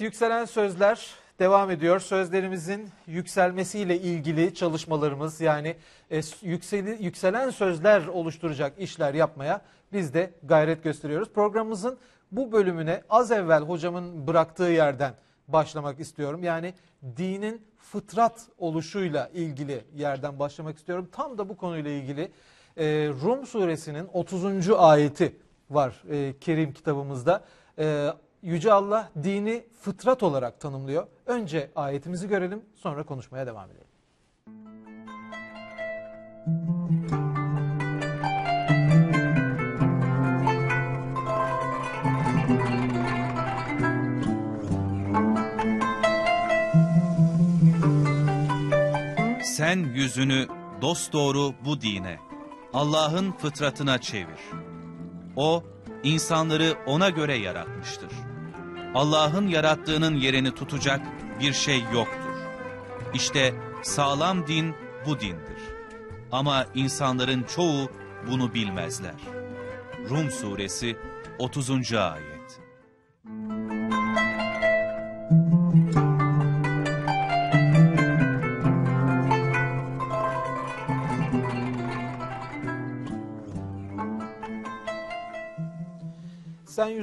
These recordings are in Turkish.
yükselen sözler devam ediyor. Sözlerimizin yükselmesiyle ilgili çalışmalarımız yani e, yükseli, yükselen sözler oluşturacak işler yapmaya biz de gayret gösteriyoruz. Programımızın bu bölümüne az evvel hocamın bıraktığı yerden başlamak istiyorum. Yani dinin fıtrat oluşuyla ilgili yerden başlamak istiyorum. Tam da bu konuyla ilgili e, Rum suresinin 30. ayeti var e, Kerim kitabımızda. E, Yüce Allah dini fıtrat olarak tanımlıyor. Önce ayetimizi görelim sonra konuşmaya devam edelim. Sen yüzünü dosdoğru bu dine, Allah'ın fıtratına çevir. O insanları ona göre yaratmıştır. Allah'ın yarattığının yerini tutacak bir şey yoktur. İşte sağlam din bu dindir. Ama insanların çoğu bunu bilmezler. Rum Suresi 30. Ayet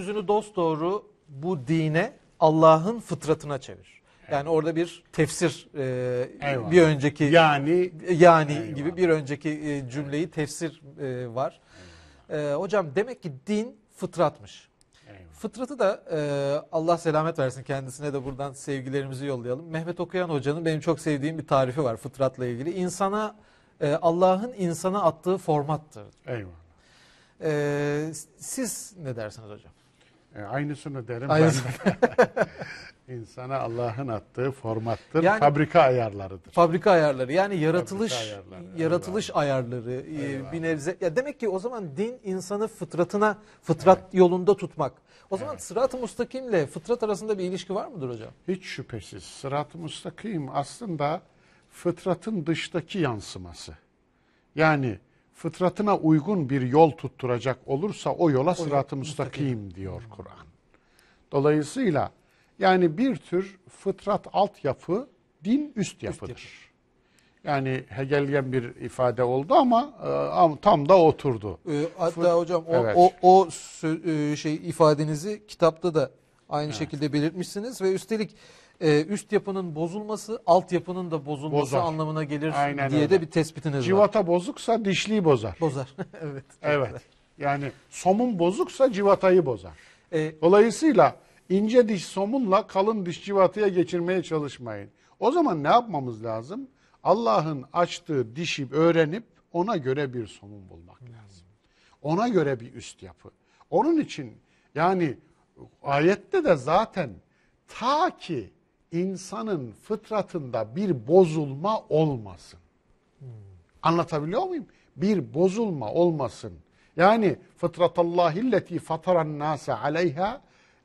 yüzünü doğru bu dine Allah'ın fıtratına çevir. Yani orada bir tefsir e, bir önceki yani yani eyvallah. gibi bir önceki e, cümleyi tefsir e, var. E, hocam demek ki din fıtratmış. Eyvallah. Fıtratı da e, Allah selamet versin kendisine de buradan sevgilerimizi yollayalım. Mehmet Okuyan hocanın benim çok sevdiğim bir tarifi var fıtratla ilgili. İnsana e, Allah'ın insana attığı formattır. Eyvallah. E, siz ne dersiniz hocam? E, aynısını derim Aynısını. ben. İnsana Allah'ın attığı formattır. Yani, fabrika ayarlarıdır. Fabrika ayarları. Yani yaratılış ayarları, yaratılış e, eyvallah. ayarları eyvallah. bir nebze. Ya demek ki o zaman din insanı fıtratına fıtrat evet. yolunda tutmak. O zaman sırat-ı mustakimle fıtrat arasında bir ilişki var mıdır hocam? Hiç şüphesiz. Sırat-ı mustakim aslında fıtratın dıştaki yansıması. Yani fıtratına uygun bir yol tutturacak olursa o yola o sırat-ı müstakim, diyor Kur'an. Dolayısıyla yani bir tür fıtrat altyapı, din üst yapıdır. Yani Hegelyen bir ifade oldu ama e, tam da oturdu. E, hatta hocam o, evet. o, o e, şey ifadenizi kitapta da aynı evet. şekilde belirtmişsiniz ve üstelik e, üst yapının bozulması, altyapının da bozulması Bozar. anlamına gelir Aynen diye öyle. de bir tespitiniz var. Civata bozuksa dişliği bozar. Bozar. evet. Evet. Yani somun bozuksa civatayı bozar. E, Dolayısıyla ince diş somunla kalın diş civatıya geçirmeye çalışmayın. O zaman ne yapmamız lazım? Allah'ın açtığı dişi öğrenip ona göre bir somun bulmak hmm. lazım. Ona göre bir üst yapı. Onun için yani ayette de zaten ta ki insanın fıtratında bir bozulma olmasın. Anlatabiliyor muyum? Bir bozulma olmasın. Yani fıtratallahilleti fataran nase aleyha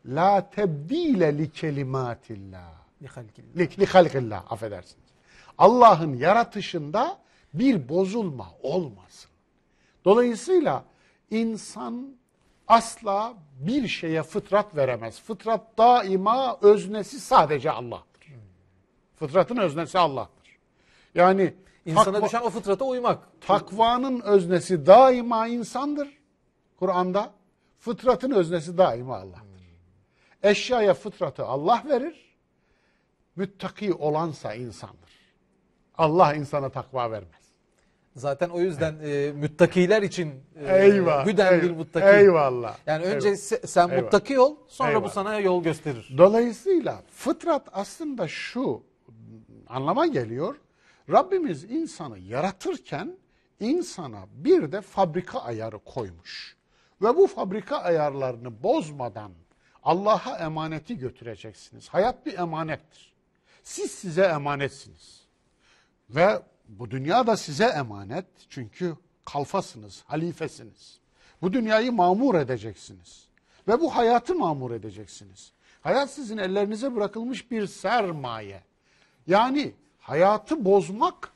la tebdile li kelimatillah. Li halkillah. affedersiniz. Allah'ın yaratışında bir bozulma olmasın. Dolayısıyla insan asla bir şeye fıtrat veremez. Fıtrat daima öznesi sadece Allah'tır. Fıtratın öznesi Allah'tır. Yani insana takva, düşen o fıtrata uymak. Takvanın öznesi daima insandır. Kur'an'da fıtratın öznesi daima Allah'tır. Hmm. Eşyaya fıtratı Allah verir. Müttaki olansa insandır. Allah insana takva vermez. Zaten o yüzden e, muttakiler için e, eyvah, hüden eyvah, bir muttaki. Eyvallah. Yani önce eyvallah, sen eyvallah, muttaki ol sonra eyvallah. bu sana yol gösterir. Dolayısıyla fıtrat aslında şu anlama geliyor. Rabbimiz insanı yaratırken insana bir de fabrika ayarı koymuş. Ve bu fabrika ayarlarını bozmadan Allah'a emaneti götüreceksiniz. Hayat bir emanettir. Siz size emanetsiniz. Ve bu dünya da size emanet çünkü kalfasınız, halifesiniz. Bu dünyayı mamur edeceksiniz. Ve bu hayatı mamur edeceksiniz. Hayat sizin ellerinize bırakılmış bir sermaye. Yani hayatı bozmak,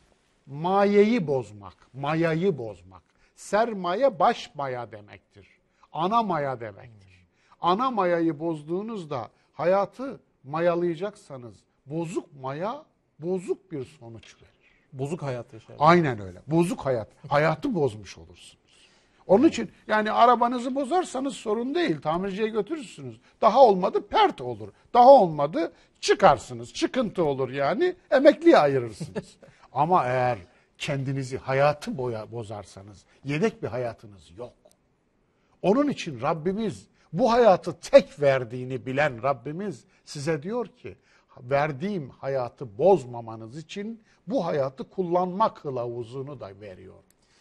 mayeyi bozmak, mayayı bozmak. Sermaye baş maya demektir. Ana maya demektir. Ana mayayı bozduğunuzda hayatı mayalayacaksanız bozuk maya bozuk bir sonuç verir. Bozuk hayat yaşarsınız. Aynen öyle. Bozuk hayat. Hayatı bozmuş olursunuz. Onun için yani arabanızı bozarsanız sorun değil. Tamirciye götürürsünüz. Daha olmadı pert olur. Daha olmadı çıkarsınız. Çıkıntı olur yani. Emekliye ayırırsınız. Ama eğer kendinizi hayatı boya bozarsanız yedek bir hayatınız yok. Onun için Rabbimiz bu hayatı tek verdiğini bilen Rabbimiz size diyor ki verdiğim hayatı bozmamanız için bu hayatı kullanmak kılavuzunu da veriyor.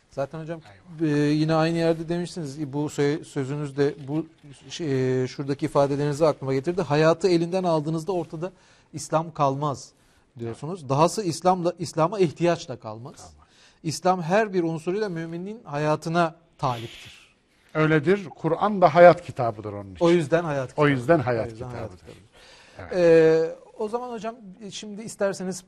Zaten hocam e, yine aynı yerde demiştiniz e, bu sözünüz de bu şey, e, şuradaki ifadelerinizi aklıma getirdi. Hayatı elinden aldığınızda ortada İslam kalmaz diyorsunuz. Evet. Dahası İslam'la İslam'a ihtiyaç da kalmaz. Kalmaz. İslam her bir unsuruyla müminin hayatına taliptir. Öyledir. Kur'an da hayat kitabıdır onun için. O yüzden hayat kitabı. O yüzden hayat, o yüzden kitabıdır. hayat kitabıdır. Evet. Ee, o zaman hocam e, şimdi isterseniz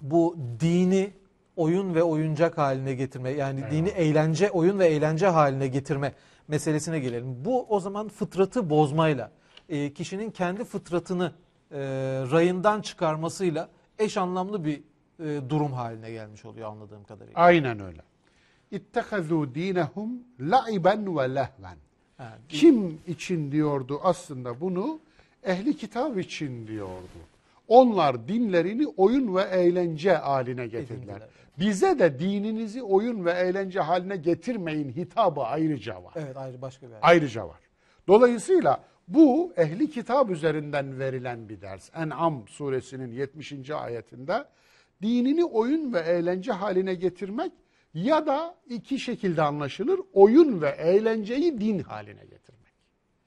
bu dini oyun ve oyuncak haline getirme yani Eyvallah. dini eğlence oyun ve eğlence haline getirme meselesine gelelim. Bu o zaman fıtratı bozmayla e, kişinin kendi fıtratını e, rayından çıkarmasıyla eş anlamlı bir e, durum haline gelmiş oluyor anladığım kadarıyla. Aynen öyle. İttehazu dinehum laiben ve lehven. Kim için diyordu aslında bunu? ehli kitap için diyordu. Onlar dinlerini oyun ve eğlence haline getirdiler. Bize de dininizi oyun ve eğlence haline getirmeyin hitabı ayrıca var. Evet ayrı başka bir Ayrıca var. Dolayısıyla bu ehli kitap üzerinden verilen bir ders. En'am suresinin 70. ayetinde dinini oyun ve eğlence haline getirmek ya da iki şekilde anlaşılır. Oyun ve eğlenceyi din haline getirmek.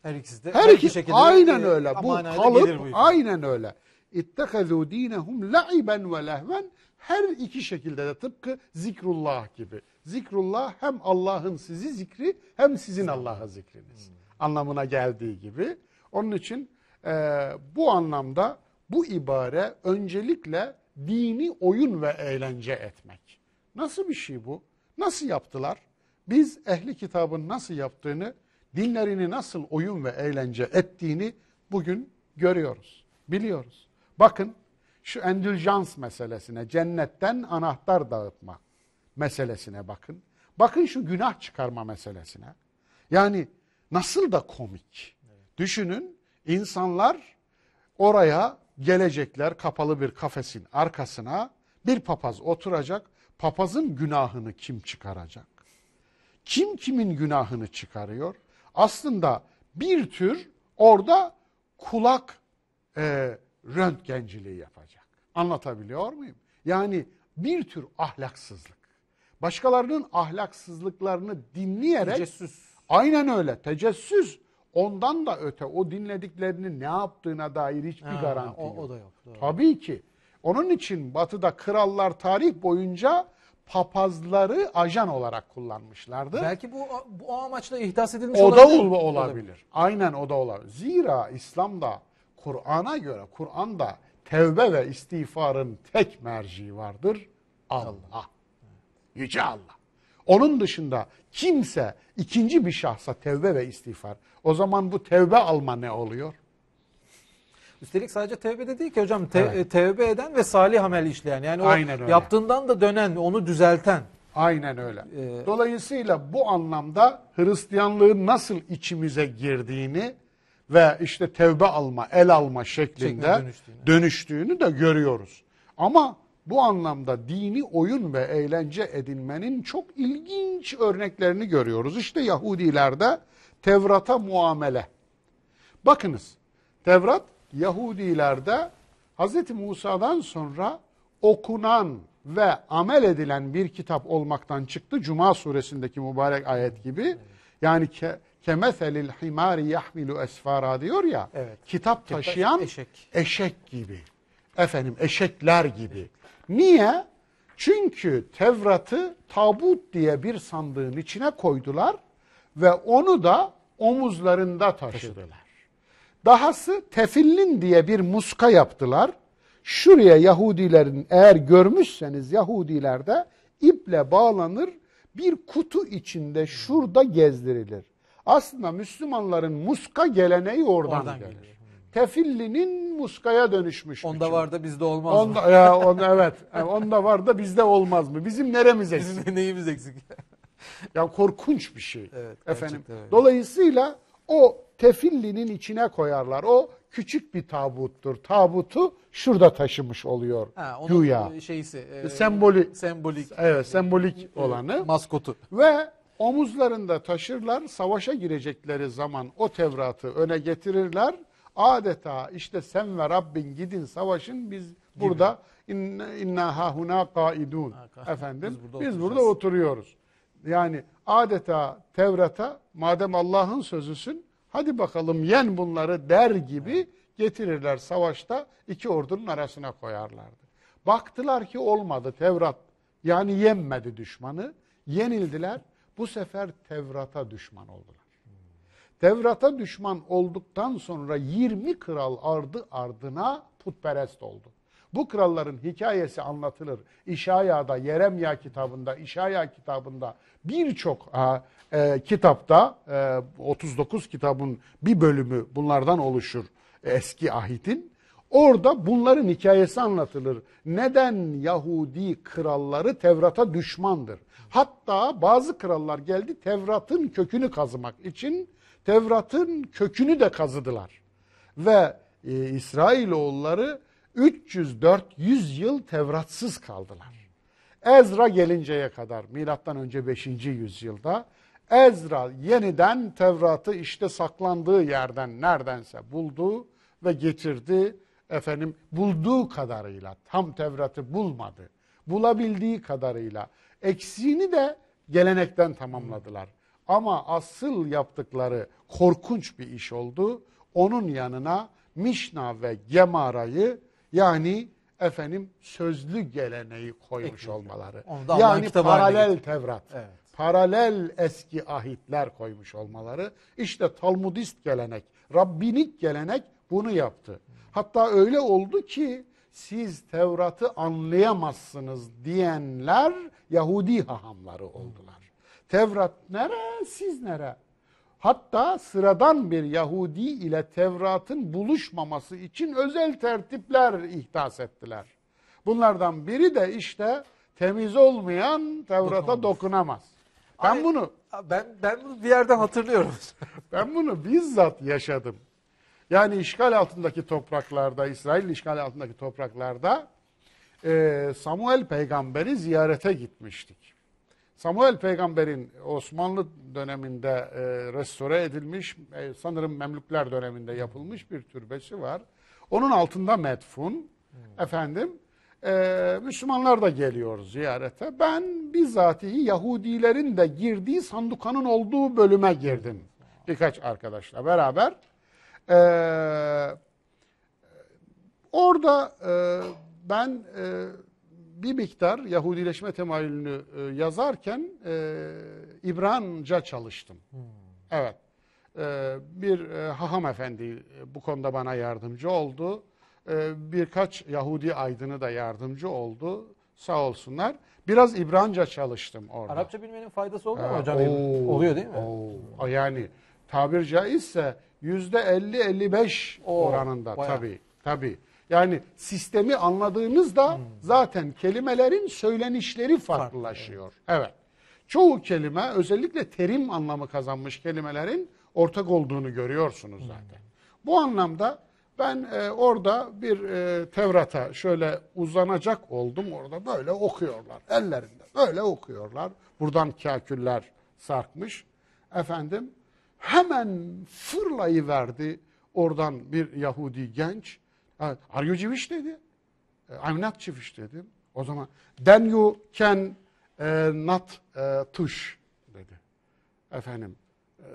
Her ikisi de her iki şekilde aynen e, öyle. Bu kalıp bu aynen öyle. İttehazu dinehum la'iben ve lehven her iki şekilde de tıpkı zikrullah gibi. Zikrullah hem Allah'ın sizi zikri hem sizin Allah'a zikriniz. Hmm. Anlamına geldiği gibi. Onun için e, bu anlamda bu ibare öncelikle dini oyun ve eğlence etmek. Nasıl bir şey bu? Nasıl yaptılar? Biz ehli kitabın nasıl yaptığını dinlerini nasıl oyun ve eğlence ettiğini bugün görüyoruz, biliyoruz. Bakın şu endüljans meselesine, cennetten anahtar dağıtma meselesine bakın. Bakın şu günah çıkarma meselesine. Yani nasıl da komik. Düşünün insanlar oraya gelecekler kapalı bir kafesin arkasına bir papaz oturacak. Papazın günahını kim çıkaracak? Kim kimin günahını çıkarıyor? aslında bir tür orada kulak e, röntgenciliği yapacak. Anlatabiliyor muyum? Yani bir tür ahlaksızlık. Başkalarının ahlaksızlıklarını dinleyerek tecessüs. aynen öyle tecessüs ondan da öte o dinlediklerini ne yaptığına dair hiçbir ha, garanti o, yok. O da yok. Doğru. Tabii ki. Onun için batıda krallar tarih boyunca papazları ajan olarak kullanmışlardı. Belki bu bu amaçla ihdas edilmiş o da olabilir. olabilir. olabilir. Aynen o da olabilir. Zira İslam'da Kur'an'a göre Kur'an'da tevbe ve istiğfarın tek merci vardır. Allah. Yüce Allah. Onun dışında kimse ikinci bir şahsa tevbe ve istiğfar. O zaman bu tevbe alma ne oluyor? Üstelik sadece tevbe de değil ki hocam. Te evet. Tevbe eden ve salih amel işleyen. Yani o Aynen öyle. yaptığından da dönen, onu düzelten. Aynen öyle. Ee, Dolayısıyla bu anlamda Hristiyanlığın nasıl içimize girdiğini ve işte tevbe alma, el alma şeklinde dönüştüğünü. dönüştüğünü de görüyoruz. Ama bu anlamda dini oyun ve eğlence edinmenin çok ilginç örneklerini görüyoruz. İşte Yahudilerde Tevrat'a muamele. Bakınız Tevrat Yahudilerde Hz. Musa'dan sonra okunan ve amel edilen bir kitap olmaktan çıktı. Cuma suresindeki mübarek ayet gibi. Yani ke, kemethelil himari yahmilu esfara diyor ya. Evet. Kitap taşıyan eşek. eşek gibi. Efendim eşekler gibi. Niye? Çünkü Tevrat'ı tabut diye bir sandığın içine koydular ve onu da omuzlarında taşıdılar. Dahası tefillin diye bir muska yaptılar. Şuraya Yahudilerin eğer görmüşseniz Yahudilerde iple bağlanır bir kutu içinde şurada gezdirilir. Aslında Müslümanların muska geleneği oradan, oradan gelir. gelir. Tefillinin muskaya dönüşmüş. Onda şey. var da bizde olmaz onda, mı? Ya, on, evet. E, onda var da bizde olmaz mı? Bizim neremiz eksik? Bizim neyimiz eksik? ya korkunç bir şey. Evet, Efendim. Öyle. Dolayısıyla o tefillinin içine koyarlar. O küçük bir tabuttur. Tabutu şurada taşımış oluyor. Ha, onun güya. şeysi. E, Semboli, sembolik. Evet sembolik e, olanı. Maskotu. Ve omuzlarında taşırlar. Savaşa girecekleri zaman o Tevrat'ı öne getirirler. Adeta işte sen ve Rabbin gidin savaşın biz burada inna, inna hahuna kaidun. Ha, Efendim biz burada, biz burada oturuyoruz. Yani adeta Tevrat'a madem Allah'ın sözüsün hadi bakalım yen bunları der gibi getirirler savaşta iki ordunun arasına koyarlardı. Baktılar ki olmadı Tevrat yani yenmedi düşmanı yenildiler bu sefer Tevrat'a düşman oldular. Tevrat'a düşman olduktan sonra 20 kral ardı ardına putperest oldu. Bu kralların hikayesi anlatılır. İşaya'da, Yeremya kitabında, İşaya kitabında birçok e, kitapta e, 39 kitabın bir bölümü bunlardan oluşur eski ahitin. Orada bunların hikayesi anlatılır. Neden Yahudi kralları Tevrat'a düşmandır? Hatta bazı krallar geldi Tevrat'ın kökünü kazımak için Tevrat'ın kökünü de kazıdılar. Ve e, İsrailoğulları 304 400 yıl Tevratsız kaldılar. Ezra gelinceye kadar milattan önce 5. yüzyılda Ezra yeniden Tevrat'ı işte saklandığı yerden neredense buldu ve getirdi. Efendim bulduğu kadarıyla tam Tevrat'ı bulmadı. Bulabildiği kadarıyla eksiğini de gelenekten tamamladılar. Ama asıl yaptıkları korkunç bir iş oldu. Onun yanına Mişna ve Gemara'yı yani efendim sözlü geleneği koymuş Ekliyor. olmaları. Yani paralel Tevrat. Evet. Paralel eski ahitler koymuş olmaları. İşte Talmudist gelenek, Rabbinik gelenek bunu yaptı. Hatta öyle oldu ki siz Tevrat'ı anlayamazsınız diyenler Yahudi hahamları oldular. Tevrat nere, siz nere? Hatta sıradan bir Yahudi ile Tevrat'ın buluşmaması için özel tertipler ihdas ettiler. Bunlardan biri de işte temiz olmayan Tevrat'a dokunamaz. Ben Ay, bunu ben ben bunu bir yerden hatırlıyorum. ben bunu bizzat yaşadım. Yani işgal altındaki topraklarda, İsrail işgal altındaki topraklarda e, Samuel peygamberi ziyarete gitmiştik. Samuel peygamberin Osmanlı döneminde e, restore edilmiş, e, sanırım Memlükler döneminde yapılmış bir türbesi var. Onun altında metfun, efendim, e, Müslümanlar da geliyor ziyarete. Ben bizatihi Yahudilerin de girdiği sandukanın olduğu bölüme girdim. Birkaç arkadaşla beraber. E, orada e, ben... E, bir miktar Yahudileşme temayülünü e, yazarken e, İbranca çalıştım. Hmm. Evet. E, bir e, haham efendi e, bu konuda bana yardımcı oldu. E, birkaç Yahudi aydını da yardımcı oldu. Sağ olsunlar. Biraz İbranca çalıştım orada. Arapça bilmenin faydası oldu mu ee, hocam? Oo, Oluyor değil mi? Oo, yani tabir caizse yüzde %50-55 oranında bayağı. tabii. Tabii. Yani sistemi anladığınızda hmm. zaten kelimelerin söylenişleri farklılaşıyor. Farklı, evet. Çoğu kelime özellikle terim anlamı kazanmış kelimelerin ortak olduğunu görüyorsunuz hmm. zaten. Hmm. Bu anlamda ben e, orada bir e, Tevrat'a şöyle uzanacak oldum. Orada böyle okuyorlar. Ellerinde böyle okuyorlar. Buradan kâküller sarkmış. Efendim hemen fırlayıverdi oradan bir Yahudi genç Evet. Are you Jewish dedi. E, I'm not Jewish dedim. O zaman then you can e, not e, touch dedi. Efendim e,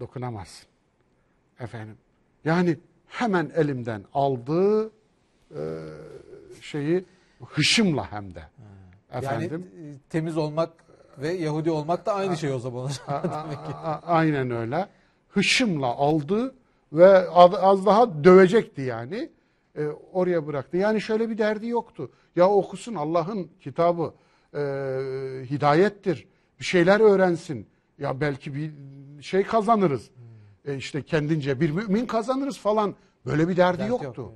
dokunamazsın. Efendim yani hemen elimden aldığı e, şeyi hışımla hem de. Hmm. Efendim. Yani e, temiz olmak ve Yahudi olmak da aynı a, şey o zaman. A, a, aynen öyle. Hışımla aldı ve az daha dövecekti yani e, oraya bıraktı. Yani şöyle bir derdi yoktu. Ya okusun Allah'ın kitabı e, hidayettir. Bir şeyler öğrensin. Ya belki bir şey kazanırız. Hmm. E işte kendince bir mümin kazanırız falan. Böyle bir derdi, derdi yoktu. Yok,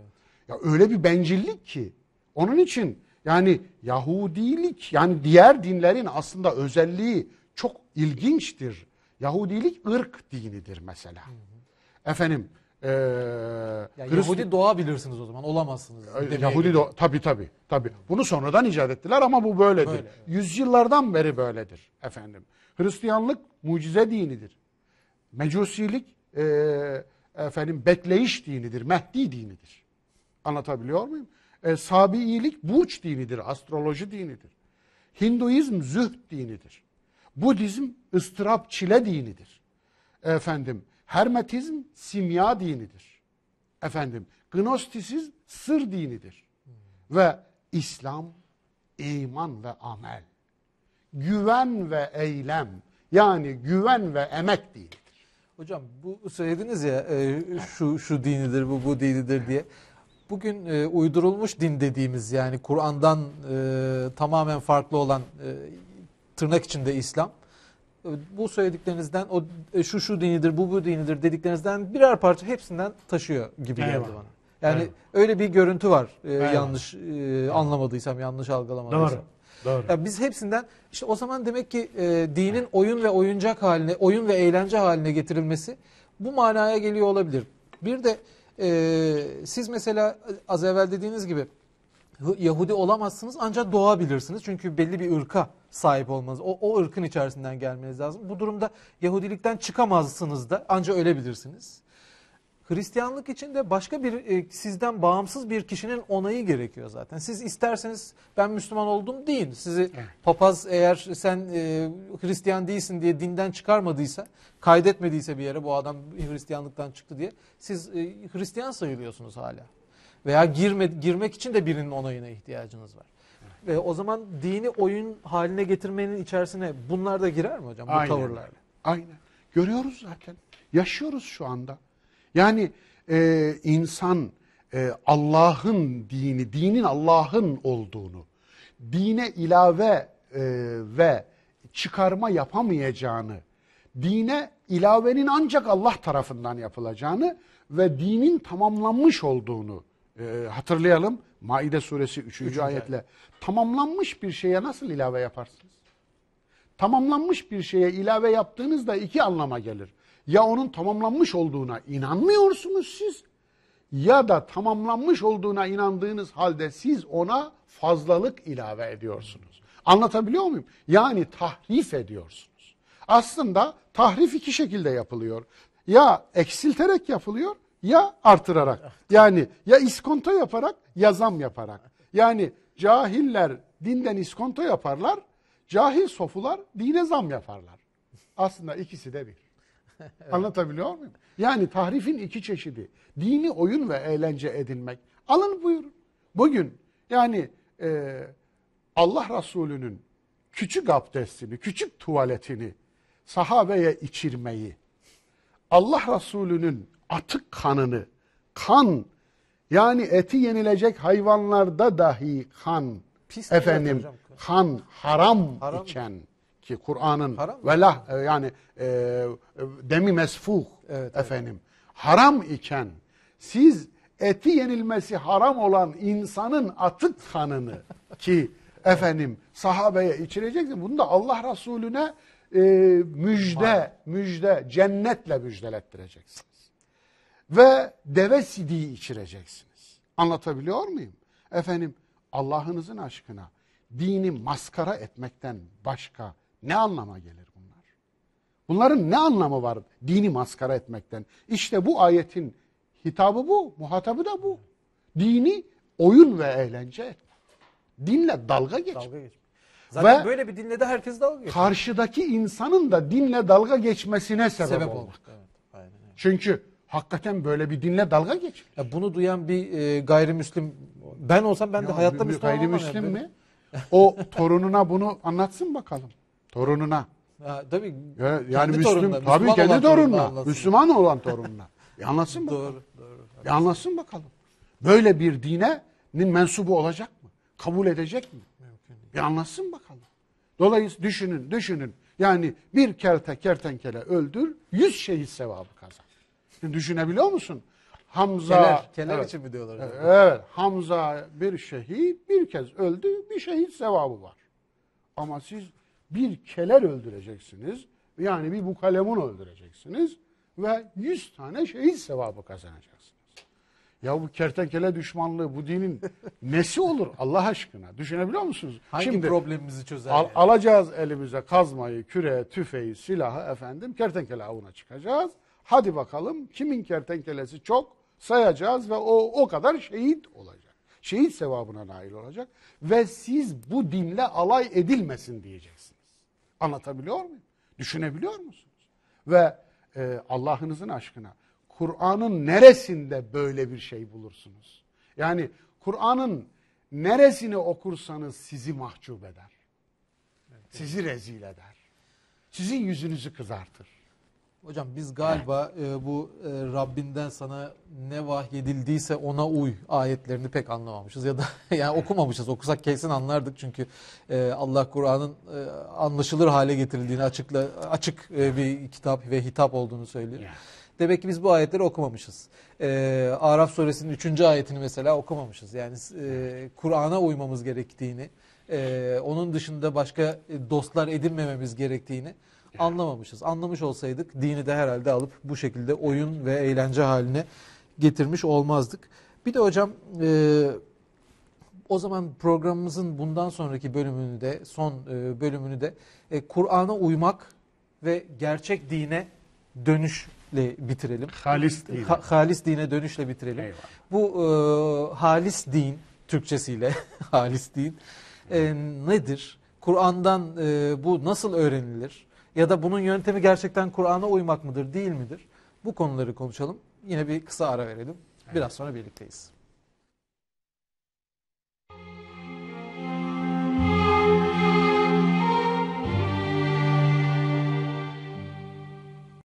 yani. Ya öyle bir bencillik ki. Onun için yani Yahudilik yani diğer dinlerin aslında özelliği çok ilginçtir. Yahudilik ırk dinidir mesela. Hı hı. Efendim ee, ya Hristi... Yahudi doğa bilirsiniz o zaman olamazsınız. Yahudi doğa tabi tabi tabi. Bunu sonradan icat ettiler ama bu böyledir. Böyle. Yüzyıllardan beri böyledir efendim. Hristiyanlık mucize dinidir. Mecusilik e, efendim bekleyiş dinidir, Mehdi dinidir. Anlatabiliyor muyum? E, sabiilik buç dinidir, astroloji dinidir. Hinduizm zühd dinidir. Budizm ıstırap çile dinidir. Efendim Hermetizm simya dinidir. Efendim, gnostisizm sır dinidir. Ve İslam iman ve amel. Güven ve eylem. Yani güven ve emek dinidir. Hocam bu söylediniz ya e, şu şu dinidir bu bu dinidir diye. Bugün e, uydurulmuş din dediğimiz yani Kur'an'dan e, tamamen farklı olan e, tırnak içinde İslam bu söylediklerinizden o e, şu şu dinidir, bu bu dinidir dediklerinizden birer parça hepsinden taşıyor gibi geldi bana. Yani Eyvallah. öyle bir görüntü var e, yanlış e, anlamadıysam, yanlış algılamadıysam. Doğru. Doğru. Ya biz hepsinden işte o zaman demek ki e, dinin oyun ve oyuncak haline, oyun ve eğlence haline getirilmesi bu manaya geliyor olabilir. Bir de e, siz mesela az evvel dediğiniz gibi Yahudi olamazsınız ancak doğabilirsiniz. Çünkü belli bir ırka sahip olmanız, o, o ırkın içerisinden gelmeniz lazım. Bu durumda Yahudilikten çıkamazsınız da ancak ölebilirsiniz. Hristiyanlık için de başka bir e, sizden bağımsız bir kişinin onayı gerekiyor zaten. Siz isterseniz ben Müslüman oldum deyin. Sizi evet. papaz eğer sen e, Hristiyan değilsin diye dinden çıkarmadıysa, kaydetmediyse bir yere bu adam Hristiyanlıktan çıktı diye siz e, Hristiyan sayılıyorsunuz hala. Veya girme, girmek için de birinin onayına ihtiyacınız var. E, o zaman dini oyun haline getirmenin içerisine bunlar da girer mi hocam aynen, bu tavırlarla? Aynen. Görüyoruz zaten. Yaşıyoruz şu anda. Yani e, insan e, Allah'ın dini, dinin Allah'ın olduğunu, dine ilave e, ve çıkarma yapamayacağını, dine ilavenin ancak Allah tarafından yapılacağını ve dinin tamamlanmış olduğunu e, hatırlayalım. Maide suresi 3. Üçüncü ayetle. Tamamlanmış bir şeye nasıl ilave yaparsınız? Tamamlanmış bir şeye ilave yaptığınızda iki anlama gelir. Ya onun tamamlanmış olduğuna inanmıyorsunuz siz ya da tamamlanmış olduğuna inandığınız halde siz ona fazlalık ilave ediyorsunuz. Anlatabiliyor muyum? Yani tahrif ediyorsunuz. Aslında tahrif iki şekilde yapılıyor. Ya eksilterek yapılıyor ya artırarak yani ya iskonto yaparak ya zam yaparak. Yani cahiller dinden iskonto yaparlar, cahil sofular dine zam yaparlar. Aslında ikisi de bir. evet. Anlatabiliyor muyum? Yani tahrifin iki çeşidi. Dini oyun ve eğlence edinmek. Alın buyurun. Bugün yani e, Allah Resulü'nün küçük abdestini, küçük tuvaletini sahabeye içirmeyi, Allah Resulü'nün atık kanını, kan yani eti yenilecek hayvanlarda dahi kan Pis efendim kan haram, haram içen ki Kur'an'ın velah e, yani e, e, demi mesfuh evet, efendim evet. haram iken siz eti yenilmesi haram olan insanın atık kanını ki efendim sahabeye içireceksin. Bunu da Allah Resulüne e, müjde müjde cennetle müjdelettireceksin ve deve sidiği içireceksiniz. Anlatabiliyor muyum? Efendim Allah'ınızın aşkına dini maskara etmekten başka ne anlama gelir bunlar? Bunların ne anlamı var dini maskara etmekten? İşte bu ayetin hitabı bu, muhatabı da bu. Dini oyun ve eğlence etmek. Dinle dalga geç. Dalga geç. Zaten ve böyle bir dinle de herkes dalga geçiyor. Karşıdaki insanın da dinle dalga geçmesine sebep, sebep olmak. olmak. Evet, aynen, aynen. Çünkü Hakikaten böyle bir dinle dalga geçilir. Ya bunu duyan bir e, gayrimüslim ben olsam ben de ya, hayatta Müslüman Gayrimüslim yani. mi? o torununa bunu anlatsın bakalım. Torununa. Ha, tabii. Ya, yani kendi Müslüm torununa, tabii Müslüman kendi torununa. Müslüman olan torununa. E anlasın bakalım. Doğru, doğru. E anlasın bakalım. Böyle bir dine mensubu olacak mı? Kabul edecek mi? Bir e, anlasın bakalım. Dolayısıyla düşünün, düşünün. Yani bir kerte kertenkele öldür, yüz şehit sevabı kazan. Düşünebiliyor musun? Hamza Kenar, kenar evet. için mi diyorlar? Evet, evet. Hamza bir şehit bir kez öldü bir şehit sevabı var. Ama siz bir keler öldüreceksiniz. Yani bir bukalemun öldüreceksiniz. Ve yüz tane şehit sevabı kazanacaksınız. Ya bu kertenkele düşmanlığı bu dinin nesi olur Allah aşkına? Düşünebiliyor musunuz? Hangi Şimdi, problemimizi çözer? Al, Alacağız elimize kazmayı, küre, tüfeği, silahı efendim kertenkele avına çıkacağız. Hadi bakalım kimin kertenkelesi çok sayacağız ve o o kadar şehit olacak. Şehit sevabına nail olacak ve siz bu dinle alay edilmesin diyeceksiniz. Anlatabiliyor muyum? Düşünebiliyor musunuz? Ve e, Allah'ınızın aşkına Kur'an'ın neresinde böyle bir şey bulursunuz? Yani Kur'an'ın neresini okursanız sizi mahcup eder. Sizi rezil eder. Sizin yüzünüzü kızartır. Hocam biz galiba e, bu e, Rabbinden sana ne vahyedildiyse ona uy ayetlerini pek anlamamışız ya da yani okumamışız. Okusak kesin anlardık çünkü e, Allah Kur'an'ın e, anlaşılır hale getirildiğini açıkla açık e, bir kitap ve hitap olduğunu söylüyor. Demek ki biz bu ayetleri okumamışız. E, Araf suresinin 3. ayetini mesela okumamışız. Yani e, Kur'an'a uymamız gerektiğini, e, onun dışında başka e, dostlar edinmememiz gerektiğini anlamamışız. Anlamış olsaydık dini de herhalde alıp bu şekilde oyun ve eğlence haline getirmiş olmazdık. Bir de hocam e, o zaman programımızın bundan sonraki bölümünü de son e, bölümünü de e, Kur'an'a uymak ve gerçek dine dönüşle bitirelim. Halis dine. Ha, halis dine dönüşle bitirelim. Eyvallah. Bu e, halis din Türkçesiyle halis din e, nedir? Kur'an'dan e, bu nasıl öğrenilir? Ya da bunun yöntemi gerçekten Kur'an'a uymak mıdır değil midir? Bu konuları konuşalım. Yine bir kısa ara verelim. Biraz sonra birlikteyiz.